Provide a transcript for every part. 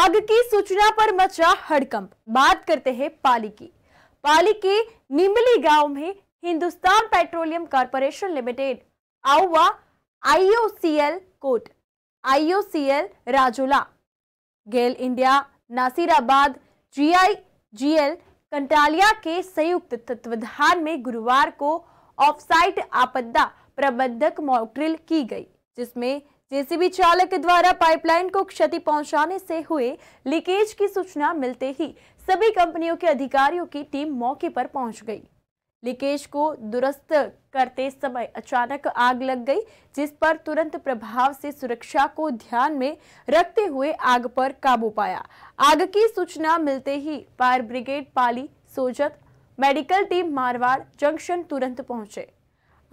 आग की सूचना पर मचा हड़कंप बात करते हैं पाली की पाली के निमली गांव में Hindustan Petroleum Corporation Limited Auwa IOCL Kot IOCL Rajola GAIL India Nasirabad GIGL Kantalia के संयुक्त तत्वाधान में गुरुवार को ऑफसाइट आपदा प्रबंधक मॉकड्रिल की गई जिसमें जेसीबी चालक द्वारा पाइपलाइन को क्षति पहुंचाने से हुए लीकेज की सूचना मिलते ही सभी कंपनियों के अधिकारियों की टीम मौके पर पहुंच गई लीकेज को दुरुस्त करते समय अचानक आग लग गई जिस पर तुरंत प्रभाव से सुरक्षा को ध्यान में रखते हुए आग पर काबू पाया आग की सूचना मिलते ही fire brigade Pali Sojat medical team Marwar Junction तुरंत पहुंचे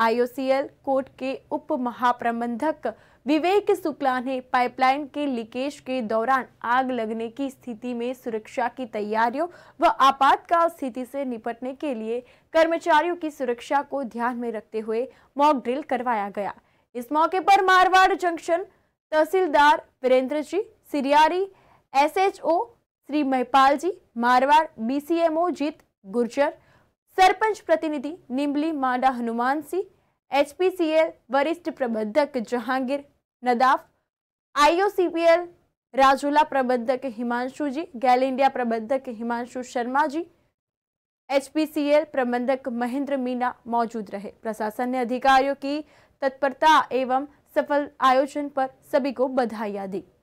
आईओसीएल कोर्ट के उप महाप्रबंधक विवेक शुक्ला ने पाइपलाइन के लीकेज के दौरान आग लगने की स्थिति में सुरक्षा की तैयारियों व आपातकाल स्थिति से निपटने के लिए कर्मचारियों की सुरक्षा को ध्यान में रखते हुए मॉक ड्रिल करवाया गया इस मौके पर मारवाड़ जंक्शन तहसीलदार वीरेंद्र जी सिरियारी एसएचओ श्री महपाल जी मारवाड़ बीसीएमओ जीत गुर्जर सरपंच प्रतिनिधि निम्बली मांडा हनुमान सिंह एच वरिष्ठ प्रबंधक जहांगीर नदाफ आईओसीपीएल राजूला प्रबंधक हिमांशु जी गैल इंडिया प्रबंधक हिमांशु शर्मा जी एच प्रबंधक महेंद्र मीना मौजूद रहे प्रशासन ने अधिकारियों की तत्परता एवं सफल आयोजन पर सभी को बधाइयाँ दी